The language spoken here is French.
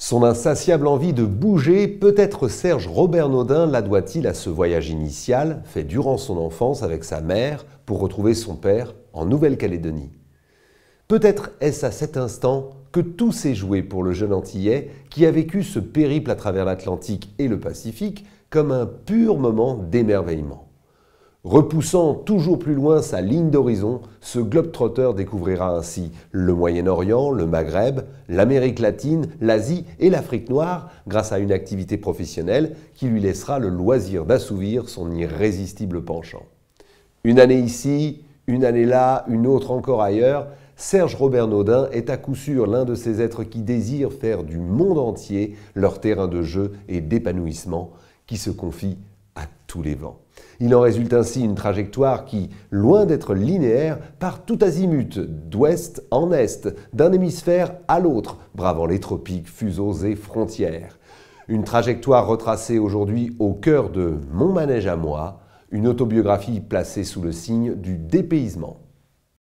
Son insatiable envie de bouger, peut-être Serge Robert Naudin la doit-il à ce voyage initial fait durant son enfance avec sa mère pour retrouver son père en Nouvelle-Calédonie. Peut-être est-ce à cet instant que tout s'est joué pour le jeune Antillais qui a vécu ce périple à travers l'Atlantique et le Pacifique comme un pur moment d'émerveillement. Repoussant toujours plus loin sa ligne d'horizon, ce globetrotter découvrira ainsi le Moyen-Orient, le Maghreb, l'Amérique latine, l'Asie et l'Afrique noire grâce à une activité professionnelle qui lui laissera le loisir d'assouvir son irrésistible penchant. Une année ici, une année là, une autre encore ailleurs, Serge Robert Naudin est à coup sûr l'un de ces êtres qui désirent faire du monde entier leur terrain de jeu et d'épanouissement qui se confie à tous les vents. Il en résulte ainsi une trajectoire qui, loin d'être linéaire, part tout azimut, d'ouest en est, d'un hémisphère à l'autre, bravant les tropiques, fuseaux et frontières. Une trajectoire retracée aujourd'hui au cœur de Mon manège à moi, une autobiographie placée sous le signe du dépaysement.